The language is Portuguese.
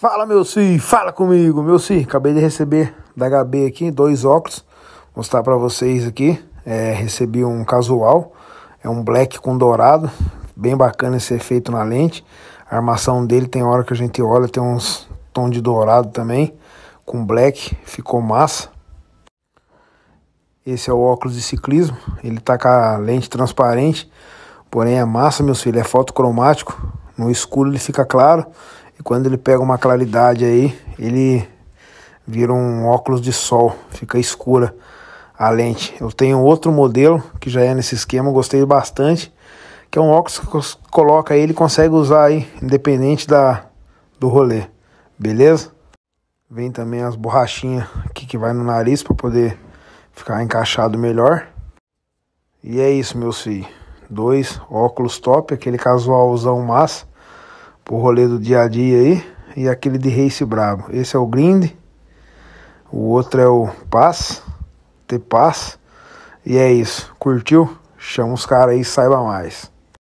Fala, meu Si, fala comigo, meu Si. Acabei de receber da HB aqui dois óculos. Vou mostrar para vocês aqui. É, recebi um casual, é um black com dourado, bem bacana esse efeito na lente. A armação dele tem hora que a gente olha, tem uns tom de dourado também, com black, ficou massa. Esse é o óculos de ciclismo, ele tá com a lente transparente, porém é massa, meus filhos, é fotocromático, no escuro ele fica claro e quando ele pega uma claridade aí, ele vira um óculos de sol, fica escura a lente. Eu tenho outro modelo que já é nesse esquema, gostei bastante, que é um óculos que coloca aí, ele consegue usar aí, independente da, do rolê, beleza? Vem também as borrachinhas aqui que vai no nariz para poder ficar encaixado melhor. E é isso, meus filhos. Dois óculos top, aquele casualzão massa o rolê do dia a dia aí. E aquele de race brabo. Esse é o grind. O outro é o paz Ter paz E é isso. Curtiu? Chama os caras aí, saiba mais.